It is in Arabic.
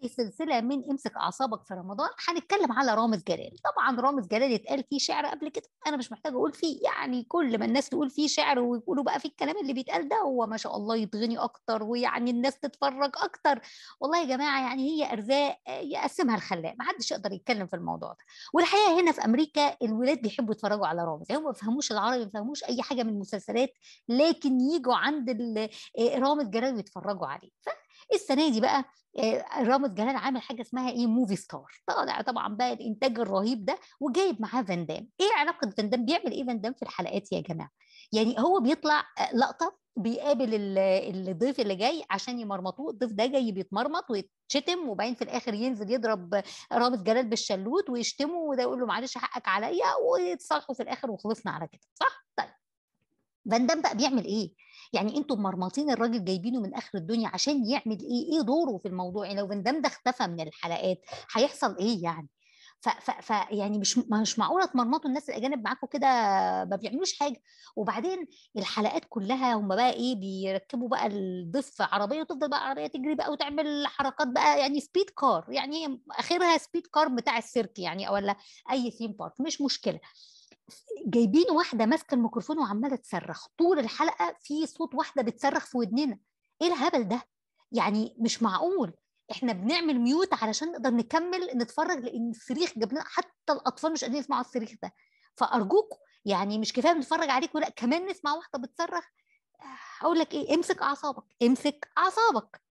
في سلسله من امسك اعصابك في رمضان هنتكلم على رامز جلال طبعا رامز جلال اتقال فيه شعر قبل كده انا مش محتاجه اقول فيه يعني كل ما الناس تقول فيه شعر ويقولوا بقى في الكلام اللي بيتقال ده هو ما شاء الله يتغني اكتر ويعني الناس تتفرج اكتر والله يا جماعه يعني هي ارزاق يقسمها الخلاق ما حدش يقدر يتكلم في الموضوع ده والحقيقه هنا في امريكا الولاد بيحبوا يتفرجوا على رامز يعني هم ما بيفهموش العربي ما بيفهموش اي حاجه من المسلسلات لكن يجوا عند آه، رامز جلال ويتفرجوا عليه فالسنه دي بقى آه، رامز جلال عامل حاجه اسمها ايه موفي ستار طالع طبعا بقى الانتاج الرهيب ده وجايب معاه فاندام ايه علاقه فاندام بيعمل ايه فاندام في الحلقات يا جماعه يعني هو بيطلع آه، لقطه بيقابل الضيف اللي جاي عشان يمرمطوه الضيف ده جاي بيتمرمط ويتشتم وبعدين في الاخر ينزل يضرب رامز جلال بالشلوت ويشتمه وده يقول له معلش حقك عليا ويتصالحوا في الاخر وخلصنا على كده صح طيب فاندام بقى بيعمل ايه يعني انتوا مرمطين الراجل جايبينه من اخر الدنيا عشان يعمل ايه ايه دوره في الموضوع يعني لو فندام ده اختفى من الحلقات هيحصل ايه يعني ف, ف, ف يعني مش مش معقوله تمرمطوا الناس الاجانب معاكم كده ما بيعملوش حاجه وبعدين الحلقات كلها هم بقى ايه بيركبوا بقى الضف عربيه وتفضل بقى عربيه تجري بقى وتعمل حركات بقى يعني سبيد كار يعني اخرها سبيد كار بتاع السيرك يعني ولا اي ثيم بارك مش مشكله جايبين واحده ماسكه الميكروفون وعماله تصرخ طول الحلقه في صوت واحده بتصرخ في ودننا ايه الهبل ده يعني مش معقول احنا بنعمل ميوت علشان نقدر نكمل نتفرج لان الصريخ جبناه حتى الاطفال مش قادرين يسمعوا الصريخ ده فارجوكم يعني مش كفايه بنتفرج عليكم لا كمان نسمع واحده بتصرخ اقول لك ايه امسك اعصابك امسك اعصابك